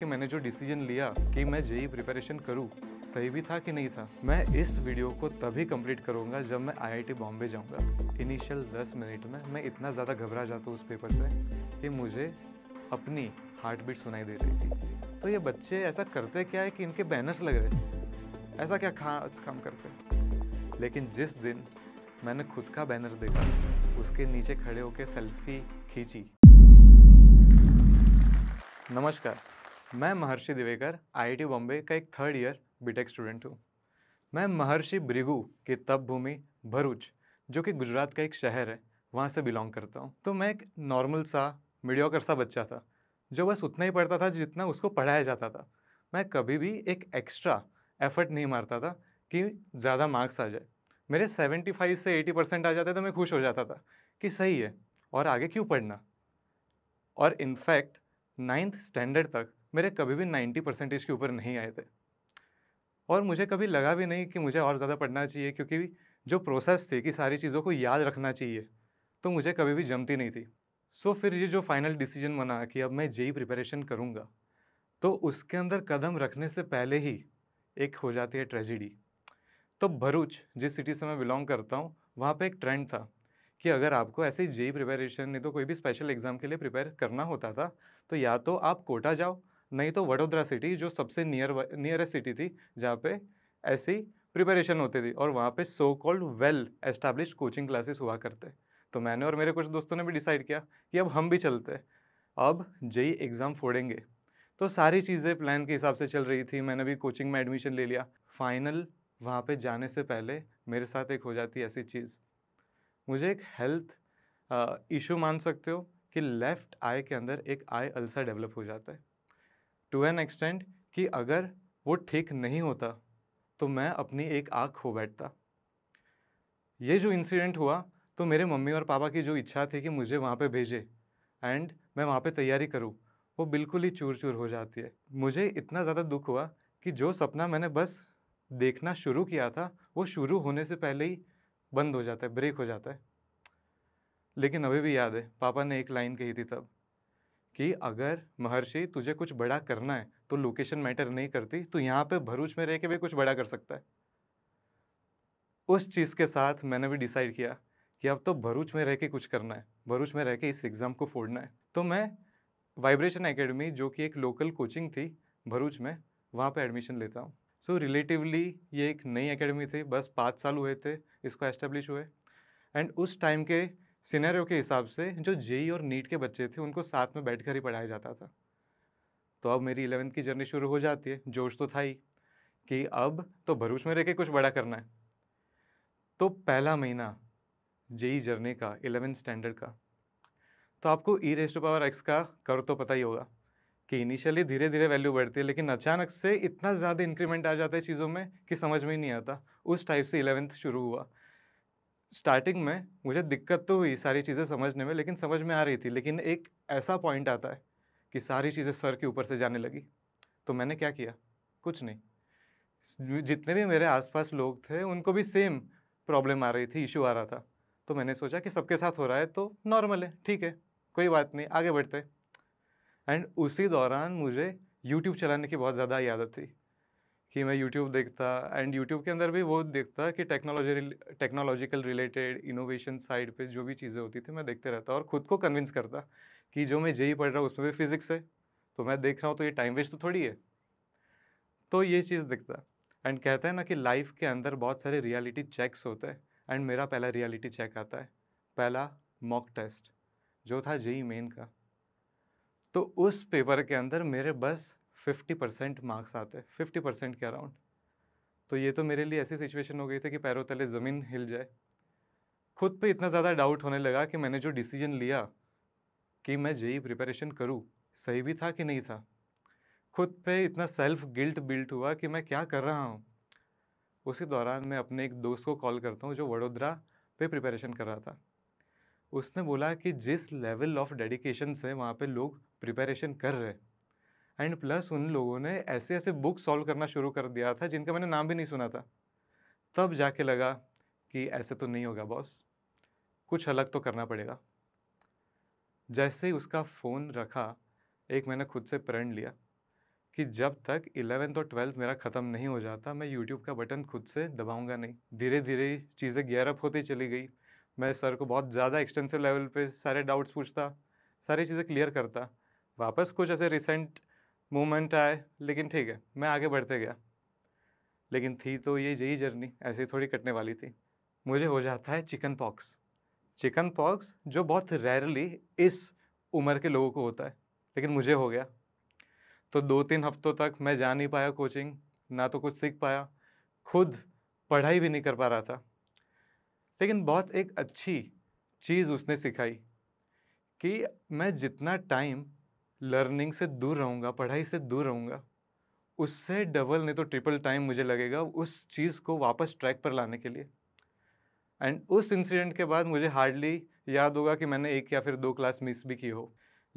कि मैंने जो डिसीजन लिया कि मैं जेई प्रिपरेशन करूँ सही भी था कि नहीं था मैं इस वीडियो को तभी कंप्लीट करूँगा जब मैं आईआईटी बॉम्बे जाऊँगा इनिशियल 10 मिनट में मैं इतना ज़्यादा घबरा जाता हूँ उस पेपर से कि मुझे अपनी हार्ट बीट सुनाई दे रही थी तो ये बच्चे ऐसा करते क्या है कि इनके बैनर्स लग रहे ऐसा क्या खा काम करते लेकिन जिस दिन मैंने खुद का बैनर देखा उसके नीचे खड़े होकर सेल्फी खींची नमस्कार मैं महर्षि दिवेकर आईआईटी बॉम्बे का एक थर्ड ईयर बीटेक स्टूडेंट हूँ मैं महर्षि ब्रिगु की तप भूमि भरूच जो कि गुजरात का एक शहर है वहाँ से बिलोंग करता हूँ तो मैं एक नॉर्मल सा मीडियोकर सा बच्चा था जो बस उतना ही पढ़ता था जितना उसको पढ़ाया जाता था मैं कभी भी एक एक्स्ट्रा एफर्ट नहीं मारता था कि ज़्यादा मार्क्स आ जाए मेरे 75 से 80 परसेंट आ जाते तो मैं खुश हो जाता था कि सही है और आगे क्यों पढ़ना और इनफैक्ट नाइन्थ स्टैंडर्ड तक मेरे कभी भी नाइन्टी परसेंटेज के ऊपर नहीं आए थे और मुझे कभी लगा भी नहीं कि मुझे और ज़्यादा पढ़ना चाहिए क्योंकि जो प्रोसेस थी कि सारी चीज़ों को याद रखना चाहिए तो मुझे कभी भी जमती नहीं थी सो फिर ये जो फाइनल डिसीजन बना कि अब मैं जेई प्रिपरेशन करूँगा तो उसके अंदर कदम रखने से पहले ही एक हो जाती है ट्रेजिडी तो भरूच जिस सिटी से मैं बिलोंग करता हूँ वहाँ पे एक ट्रेंड था कि अगर आपको ऐसे ही जेई प्रिपरेशन नहीं तो कोई भी स्पेशल एग्ज़ाम के लिए प्रिपेयर करना होता था तो या तो आप कोटा जाओ नहीं तो वडोदरा सिटी जो सबसे नियर नियरेस्ट सिटी थी जहाँ पे ऐसी प्रिपरेशन होती थी और वहाँ पे so called well establish coaching classes हुआ करते तो मैंने और मेरे कुछ दोस्तों ने भी डिसाइड किया कि अब हम भी चलते अब जई एग्ज़ाम फोड़ेंगे तो सारी चीज़ें प्लान के हिसाब से चल रही थी मैंने भी कोचिंग में एडमिशन ले लिया फाइनल वहाँ पर जाने से पहले मेरे साथ एक हो जाती ऐसी चीज़ मुझे एक हेल्थ इशू मान सकते हो कि लेफ़्ट आई के अंदर एक आई अल्सर डेवलप हो जाता है टू एन एक्सटेंट कि अगर वो ठीक नहीं होता तो मैं अपनी एक आँख खो बैठता ये जो इंसिडेंट हुआ तो मेरे मम्मी और पापा की जो इच्छा थी कि मुझे वहाँ पे भेजे एंड मैं वहाँ पे तैयारी करूँ वो बिल्कुल ही चूर चूर हो जाती है मुझे इतना ज़्यादा दुख हुआ कि जो सपना मैंने बस देखना शुरू किया था वो शुरू होने से पहले ही बंद हो जाता है ब्रेक हो जाता है लेकिन अभी भी याद है पापा ने एक लाइन कही थी तब कि अगर महर्षि तुझे कुछ बड़ा करना है तो लोकेशन मैटर नहीं करती तो यहाँ पे भरूच में रह के भी कुछ बड़ा कर सकता है उस चीज़ के साथ मैंने भी डिसाइड किया कि अब तो भरूच में रह के कुछ करना है भरूच में रह के इस एग्ज़ाम को फोड़ना है तो मैं वाइब्रेशन एकेडमी जो कि एक लोकल कोचिंग थी भरूच में वहाँ पे एडमिशन लेता हूँ सो so, रिलेटिवली ये एक नई एकेडमी थी बस पाँच साल हुए थे इसको एस्टेब्लिश हुए एंड उस टाइम के सिनेरियो के हिसाब से जो जेई और नीट के बच्चे थे उनको साथ में बैठ ही पढ़ाया जाता था तो अब मेरी इलेवेंथ की जर्नी शुरू हो जाती है जोश तो था ही कि अब तो भरूच में रह के कुछ बड़ा करना है तो पहला महीना जेई जर्नी का इलेवेंथ स्टैंडर्ड का तो आपको ई टू पावर एक्स का कर तो पता ही होगा कि इनिशियली धीरे धीरे वैल्यू बढ़ती है लेकिन अचानक से इतना ज़्यादा इंक्रीमेंट आ जाता है चीज़ों में कि समझ में ही नहीं आता उस टाइप से इलेवेंथ शुरू हुआ स्टार्टिंग में मुझे दिक्कत तो हुई सारी चीज़ें समझने में लेकिन समझ में आ रही थी लेकिन एक ऐसा पॉइंट आता है कि सारी चीज़ें सर के ऊपर से जाने लगी तो मैंने क्या किया कुछ नहीं जितने भी मेरे आसपास लोग थे उनको भी सेम प्रॉब्लम आ रही थी इशू आ रहा था तो मैंने सोचा कि सबके साथ हो रहा है तो नॉर्मल है ठीक है कोई बात नहीं आगे बढ़ते एंड उसी दौरान मुझे यूट्यूब चलाने की बहुत ज़्यादा आदत थी कि मैं यूट्यूब देखता एंड यूट्यूब के अंदर भी वो देखता कि technology technological related innovation side पे जो भी चीज़ें होती थी मैं देखते रहता और ख़ुद को कन्विंस करता कि जो मैं जेई e e पढ़ रहा हूँ उसमें भी फिज़िक्स है तो मैं देख रहा हूँ तो ये टाइम वेस्ट तो थोड़ी है तो ये चीज़ दिखता एंड कहते हैं ना कि लाइफ के अंदर बहुत सारे रियलिटी चेक्स होते हैं एंड मेरा पहला रियलिटी चेक आता है पहला मॉक टेस्ट जो था जेई मेन e का तो उस पेपर के अंदर मेरे बस फिफ्टी परसेंट मार्क्स आते हैं फिफ्टी परसेंट के अराउंड तो ये तो मेरे लिए ऐसी सिचुएशन हो गई थी कि पैरों तले ज़मीन हिल जाए खुद पे इतना ज़्यादा डाउट होने लगा कि मैंने जो डिसीजन लिया कि मैं जेई प्रिपरेशन करूँ सही भी था कि नहीं था खुद पे इतना सेल्फ गिल्ट बिल्ट हुआ कि मैं क्या कर रहा हूँ उसी दौरान मैं अपने एक दोस्त को कॉल करता हूँ जो वडोदरा पे प्रिपरेशन कर रहा था उसने बोला कि जिस लेवल ऑफ डेडिकेशन से वहाँ पे लोग प्रिपरेशन कर रहे एंड प्लस उन लोगों ने ऐसे ऐसे बुक सॉल्व करना शुरू कर दिया था जिनका मैंने नाम भी नहीं सुना था तब जाके लगा कि ऐसे तो नहीं होगा बॉस कुछ अलग तो करना पड़ेगा जैसे ही उसका फ़ोन रखा एक मैंने खुद से प्रण लिया कि जब तक इलेवेंथ और ट्वेल्थ मेरा ख़त्म नहीं हो जाता मैं यूट्यूब का बटन खुद से दबाऊंगा नहीं धीरे धीरे चीज़ें गेयर अप होती चली गई मैं सर को बहुत ज़्यादा एक्सटेंसिव लेवल पे सारे डाउट्स पूछता सारी चीज़ें क्लियर करता वापस कुछ ऐसे रिसेंट मोमेंट आए लेकिन ठीक है मैं आगे बढ़ते गया लेकिन थी तो ये यही जर्नी ऐसे ही थोड़ी कटने वाली थी मुझे हो जाता है चिकन पॉक्स चिकन पॉक्स जो बहुत रेयरली इस उम्र के लोगों को होता है लेकिन मुझे हो गया तो दो तीन हफ्तों तक मैं जा नहीं पाया कोचिंग ना तो कुछ सीख पाया खुद पढ़ाई भी नहीं कर पा रहा था लेकिन बहुत एक अच्छी चीज़ उसने सिखाई कि मैं जितना टाइम लर्निंग से दूर रहूँगा पढ़ाई से दूर रहूँगा उससे डबल नहीं तो ट्रिपल टाइम मुझे लगेगा उस चीज़ को वापस ट्रैक पर लाने के लिए एंड उस इंसिडेंट के बाद मुझे हार्डली याद होगा कि मैंने एक या फिर दो क्लास मिस भी की हो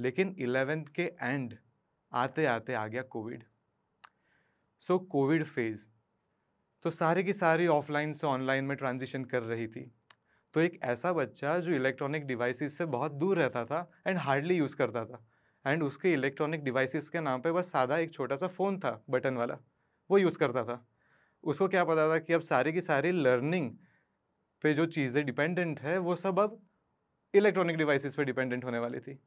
लेकिन इलेवेंथ के एंड आते आते आ गया कोविड सो कोविड फेज़ तो सारे की सारी ऑफलाइन से ऑनलाइन में ट्रांजिशन कर रही थी तो एक ऐसा बच्चा जो इलेक्ट्रॉनिक डिवाइसेस से बहुत दूर रहता था एंड हार्डली यूज़ करता था एंड उसके इलेक्ट्रॉनिक डिवाइसेस के नाम पे बस सादा एक छोटा सा फ़ोन था बटन वाला वो यूज़ करता था उसको क्या पता था कि अब सारी की सारी लर्निंग पे जो चीज़ें डिपेंडेंट है वो सब अब इलेक्ट्रॉनिक डिवाइसेस पे डिपेंडेंट होने वाली थी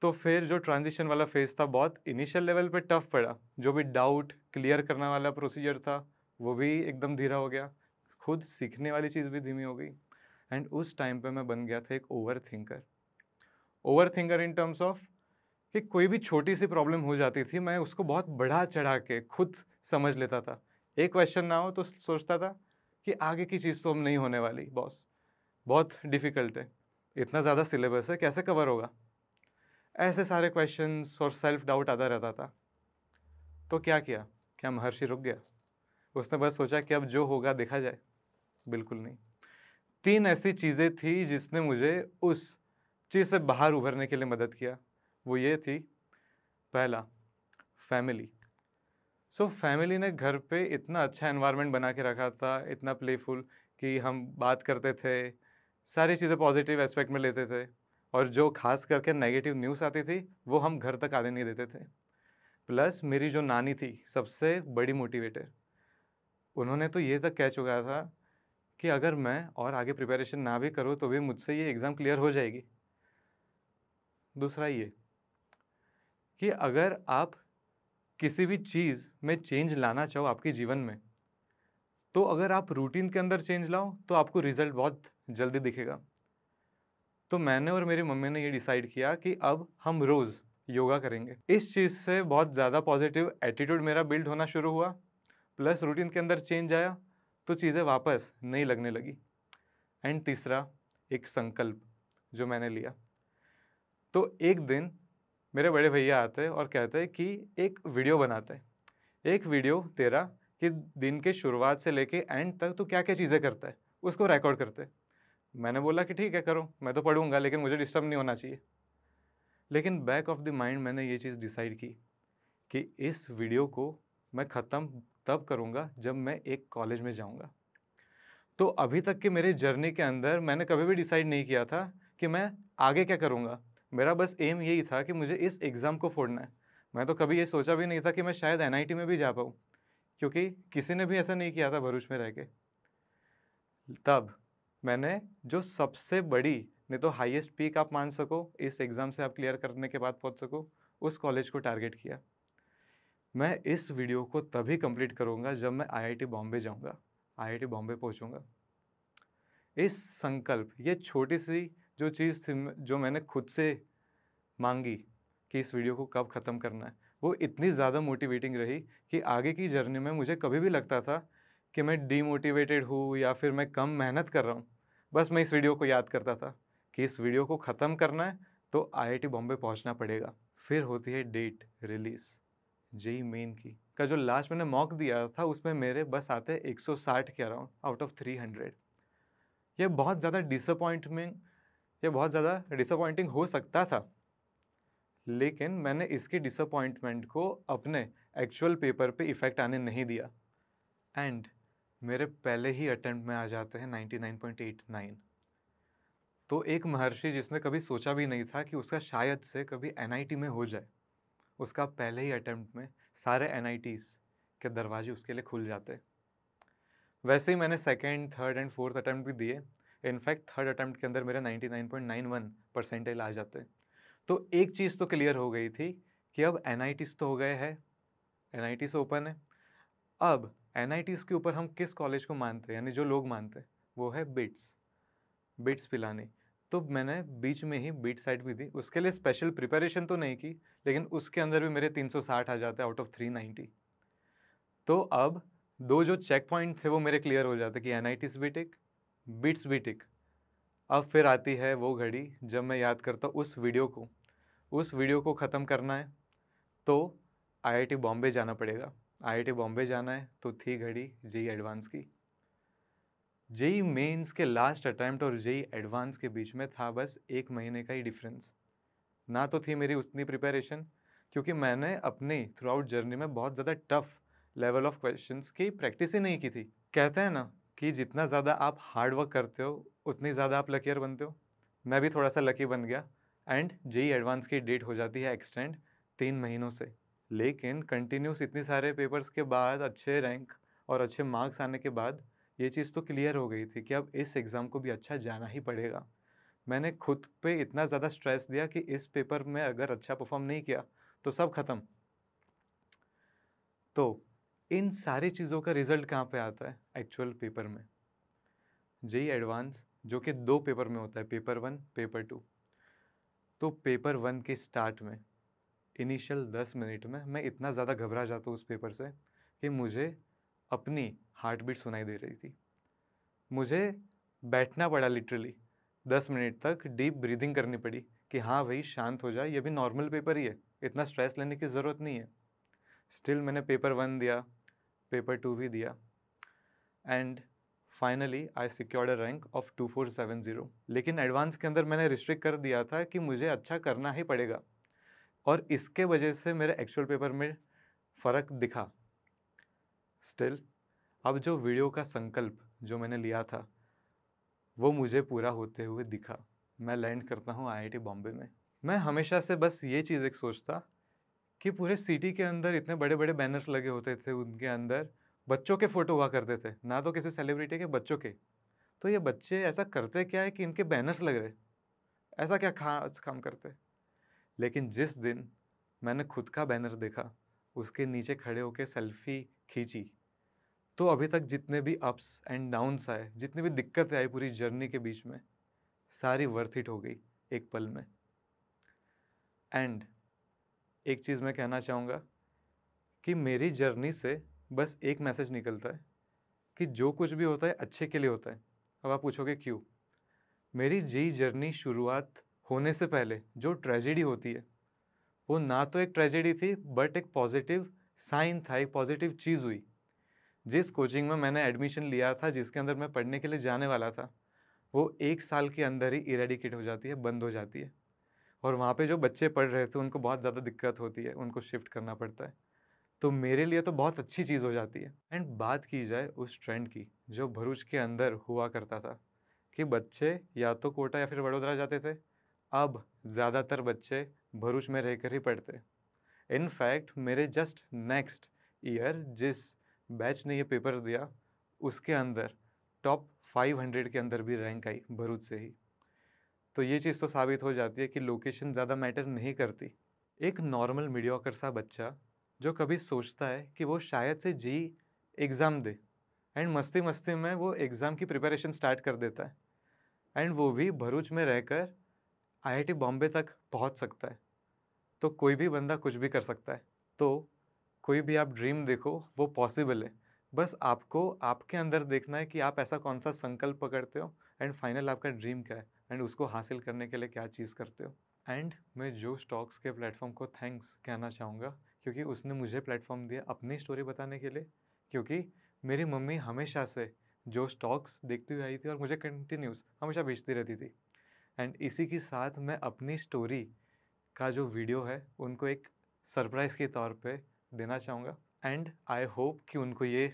तो फिर जो ट्रांजिशन वाला फेज़ था बहुत इनिशियल लेवल पे टफ पड़ा जो भी डाउट क्लियर करने वाला प्रोसीजर था वो भी एकदम धीरा हो गया खुद सीखने वाली चीज़ भी धीमी हो गई एंड उस टाइम पे मैं बन गया था एक over thinker over thinker in terms of कि कोई भी छोटी सी प्रॉब्लम हो जाती थी मैं उसको बहुत बढ़ा चढ़ा के खुद समझ लेता था एक क्वेश्चन ना हो तो सोचता था कि आगे की चीज़ तो हम नहीं होने वाली बॉस बहुत डिफ़िकल्ट है इतना ज़्यादा सिलेबस है कैसे कवर होगा ऐसे सारे क्वेश्चन और सेल्फ डाउट आता रहता था तो क्या किया क्या महर्षि रुक गया उसने बस सोचा कि अब जो होगा देखा जाए बिल्कुल नहीं तीन ऐसी चीज़ें थी जिसने मुझे उस चीज़ से बाहर उभरने के लिए मदद किया वो ये थी पहला फैमिली सो so, फैमिली ने घर पे इतना अच्छा एनवायरनमेंट बना के रखा था इतना प्लेफुल कि हम बात करते थे सारी चीज़ें पॉजिटिव एस्पेक्ट में लेते थे और जो खास करके नेगेटिव न्यूज़ आती थी वो हम घर तक आने नहीं देते थे प्लस मेरी जो नानी थी सबसे बड़ी मोटिवेटर उन्होंने तो ये तक कह चुका था कि अगर मैं और आगे प्रिपरेशन ना भी करूँ तो भी मुझसे ये एग्ज़ाम क्लियर हो जाएगी दूसरा ये कि अगर आप किसी भी चीज़ में चेंज लाना चाहो आपके जीवन में तो अगर आप रूटीन के अंदर चेंज लाओ तो आपको रिजल्ट बहुत जल्दी दिखेगा तो मैंने और मेरी मम्मी ने ये डिसाइड किया कि अब हम रोज़ योगा करेंगे इस चीज़ से बहुत ज़्यादा पॉजिटिव एटीट्यूड मेरा बिल्ड होना शुरू हुआ प्लस रूटीन के अंदर चेंज आया तो चीज़ें वापस नहीं लगने लगी एंड तीसरा एक संकल्प जो मैंने लिया तो एक दिन मेरे बड़े भैया आते हैं और कहते हैं कि एक वीडियो बनाते हैं एक वीडियो तेरा कि दिन के शुरुआत से लेके एंड तक तो क्या क्या चीज़ें करता है उसको रिकॉर्ड करते हैं मैंने बोला कि ठीक है करो मैं तो पढ़ूंगा लेकिन मुझे डिस्टर्ब नहीं होना चाहिए लेकिन बैक ऑफ द माइंड मैंने ये चीज़ डिसाइड की कि इस वीडियो को मैं ख़त्म तब करूँगा जब मैं एक कॉलेज में जाऊँगा तो अभी तक के मेरे जर्नी के अंदर मैंने कभी भी डिसाइड नहीं किया था कि मैं आगे क्या करूँगा मेरा बस एम यही था कि मुझे इस एग्ज़ाम को फोड़ना है मैं तो कभी ये सोचा भी नहीं था कि मैं शायद एन में भी जा पाऊँ क्योंकि किसी ने भी ऐसा नहीं किया था भरूच में रह के तब मैंने जो सबसे बड़ी नहीं तो हाईएस्ट पीक आप मान सको इस एग्ज़ाम से आप क्लियर करने के बाद पहुंच सको उस कॉलेज को टारगेट किया मैं इस वीडियो को तभी कंप्लीट करूंगा जब मैं आईआईटी बॉम्बे जाऊंगा आईआईटी बॉम्बे पहुंचूंगा इस संकल्प ये छोटी सी जो चीज़ थी जो मैंने खुद से मांगी कि इस वीडियो को कब ख़त्म करना है वो इतनी ज़्यादा मोटिवेटिंग रही कि आगे की जर्नी में मुझे कभी भी लगता था कि मैं डीमोटिवेटेड हूँ या फिर मैं कम मेहनत कर रहा हूँ बस मैं इस वीडियो को याद करता था कि इस वीडियो को ख़त्म करना है तो आईआईटी बॉम्बे पहुँचना पड़ेगा फिर होती है डेट रिलीज़ जेई मेन की का जो लास्ट मैंने मॉक दिया था उसमें मेरे बस आते 160 के अराउंड आउट ऑफ 300 यह बहुत ज़्यादा डिसअपॉइंटमेंट ये बहुत ज़्यादा डिसअपॉइंटिंग हो सकता था लेकिन मैंने इसकी डिसअपॉइंटमेंट को अपने एक्चुअल पेपर पे इफ़ेक्ट आने नहीं दिया एंड मेरे पहले ही अटेम्प्ट में आ जाते हैं ninety nine point eight nine तो एक महर्षि जिसने कभी सोचा भी नहीं था कि उसका शायद से कभी एन में हो जाए उसका पहले ही अटेम्प्ट में सारे एन के दरवाजे उसके लिए खुल जाते वैसे ही मैंने second third and fourth attempt भी दिए इनफैक्ट थर्ड अटैम्प्ट के अंदर मेरे 99.91 परसेंटेज आ जाते तो एक चीज़ तो क्लियर हो गई थी कि अब एन तो हो गए हैं एन ओपन है अब एन के ऊपर हम किस कॉलेज को मानते हैं यानी जो लोग मानते हैं वो है बिट्स बिट्स पिलानी तो मैंने बीच में ही बीट साइड भी दी उसके लिए स्पेशल प्रिपरेशन तो नहीं की लेकिन उसके अंदर भी मेरे 360 आ जाते आउट ऑफ 390 तो अब दो जो चेक पॉइंट थे वो मेरे क्लियर हो जाते कि एन आई बिट एक बीट्स भी टिक अब फिर आती है वो घड़ी जब मैं याद करता उस वीडियो को उस वीडियो को ख़त्म करना है तो आईआईटी बॉम्बे जाना पड़ेगा आईआईटी बॉम्बे जाना है तो थी घड़ी जेई एडवांस की जेई मेंस के लास्ट अटैम्प्ट और जेई एडवांस के बीच में था बस एक महीने का ही डिफरेंस ना तो थी मेरी उतनी प्रिपरेशन क्योंकि मैंने अपने थ्रू आउट जर्नी में बहुत ज़्यादा टफ लेवल ऑफ क्वेश्चंस की प्रैक्टिस ही नहीं की थी कहते हैं ना कि जितना ज़्यादा आप हार्ड वर्क करते हो उतनी ज़्यादा आप लकीर बनते हो मैं भी थोड़ा सा लकी बन गया एंड जेई एडवांस की डेट हो जाती है एक्सटेंड तीन महीनों से लेकिन कंटिन्यूस इतने सारे पेपर्स के बाद अच्छे रैंक और अच्छे मार्क्स आने के बाद ये चीज़ तो क्लियर हो गई थी कि अब इस एग्ज़ाम को भी अच्छा जाना ही पड़ेगा मैंने खुद पे इतना ज़्यादा स्ट्रेस दिया कि इस पेपर में अगर अच्छा परफॉर्म नहीं किया तो सब ख़त्म तो इन सारी चीज़ों का रिजल्ट कहाँ पे आता है एक्चुअल पेपर में जेई एडवांस e जो कि दो पेपर में होता है पेपर वन पेपर टू तो पेपर वन के स्टार्ट में इनिशियल दस मिनट में मैं इतना ज़्यादा घबरा जाता हूँ उस पेपर से कि मुझे अपनी हार्ट बीट सुनाई दे रही थी मुझे बैठना पड़ा लिटरली दस मिनट तक डीप ब्रीदिंग करनी पड़ी कि हाँ भाई शांत हो जाए ये भी नॉर्मल पेपर ही है इतना स्ट्रेस लेने की ज़रूरत नहीं है स्टिल मैंने पेपर वन दिया पेपर टू भी दिया and finally I secured a rank of two four seven zero लेकिन एडवांस के अंदर मैंने रिस्ट्रिक्ट कर दिया था कि मुझे अच्छा करना ही पड़ेगा और इसके वजह से मेरे एक्चुअल पेपर में फ़र्क दिखा स्टिल अब जो वीडियो का संकल्प जो मैंने लिया था वो मुझे पूरा होते हुए दिखा मैं लैंड करता हूँ आई बॉम्बे में मैं हमेशा से बस ये चीज़ एक सोचता कि पूरे सिटी के अंदर इतने बड़े बड़े बैनर्स लगे होते थे उनके अंदर बच्चों के फ़ोटो हुआ करते थे ना तो किसी सेलिब्रिटी के बच्चों के तो ये बच्चे ऐसा करते क्या है कि इनके बैनर्स लग रहे ऐसा क्या खास काम करते लेकिन जिस दिन मैंने खुद का बैनर देखा उसके नीचे खड़े होकर सेल्फी खींची तो अभी तक जितने भी अप्स एंड डाउन्स आए जितनी भी दिक्कतें आई पूरी जर्नी के बीच में सारी वर्थ इट हो गई एक पल में एंड एक चीज़ मैं कहना चाहूँगा कि मेरी जर्नी से बस एक मैसेज निकलता है कि जो कुछ भी होता है अच्छे के लिए होता है अब आप पूछोगे क्यों मेरी जी जर्नी शुरुआत होने से पहले जो ट्रेजेडी होती है वो ना तो एक ट्रेजेडी थी बट एक पॉजिटिव साइन था एक पॉजिटिव चीज़ हुई जिस कोचिंग में मैंने एडमिशन लिया था जिसके अंदर मैं पढ़ने के लिए जाने वाला था वो एक साल के अंदर ही इरेडिकेट हो जाती है बंद हो जाती है और वहाँ पे जो बच्चे पढ़ रहे थे उनको बहुत ज़्यादा दिक्कत होती है उनको शिफ्ट करना पड़ता है तो मेरे लिए तो बहुत अच्छी चीज़ हो जाती है एंड बात की जाए उस ट्रेंड की जो भरूच के अंदर हुआ करता था कि बच्चे या तो कोटा या फिर वडोदरा जाते थे अब ज़्यादातर बच्चे भरूच में रहकर ही पढ़ते इनफैक्ट मेरे जस्ट नेक्स्ट ईयर जिस बैच ने ये पेपर दिया उसके अंदर टॉप 500 के अंदर भी रैंक आई भरूच से ही तो ये चीज़ तो साबित हो जाती है कि लोकेशन ज़्यादा मैटर नहीं करती एक नॉर्मल मीडियोकर सा बच्चा जो कभी सोचता है कि वो शायद से जी एग्ज़ाम दे एंड मस्ती मस्ती में वो एग्ज़ाम की प्रिपरेशन स्टार्ट कर देता है एंड वो भी भरूच में रहकर आईआईटी बॉम्बे तक पहुंच सकता है तो कोई भी बंदा कुछ भी कर सकता है तो कोई भी आप ड्रीम देखो वो पॉसिबल है बस आपको आपके अंदर देखना है कि आप ऐसा कौन सा संकल्प पकड़ते हो एंड फाइनल आपका ड्रीम क्या है एंड उसको हासिल करने के लिए क्या चीज़ करते हो एंड मैं जो स्टॉक्स के प्लेटफॉर्म को थैंक्स कहना चाहूँगा क्योंकि उसने मुझे प्लेटफॉर्म दिया अपनी स्टोरी बताने के लिए क्योंकि मेरी मम्मी हमेशा से जो स्टॉक्स देखती हुई आई थी और मुझे कंटिन्यूस हमेशा बेचती रहती थी एंड इसी के साथ मैं अपनी स्टोरी का जो वीडियो है उनको एक सरप्राइज़ के तौर पे देना चाहूँगा एंड आई होप कि उनको ये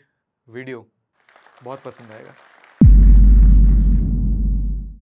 वीडियो बहुत पसंद आएगा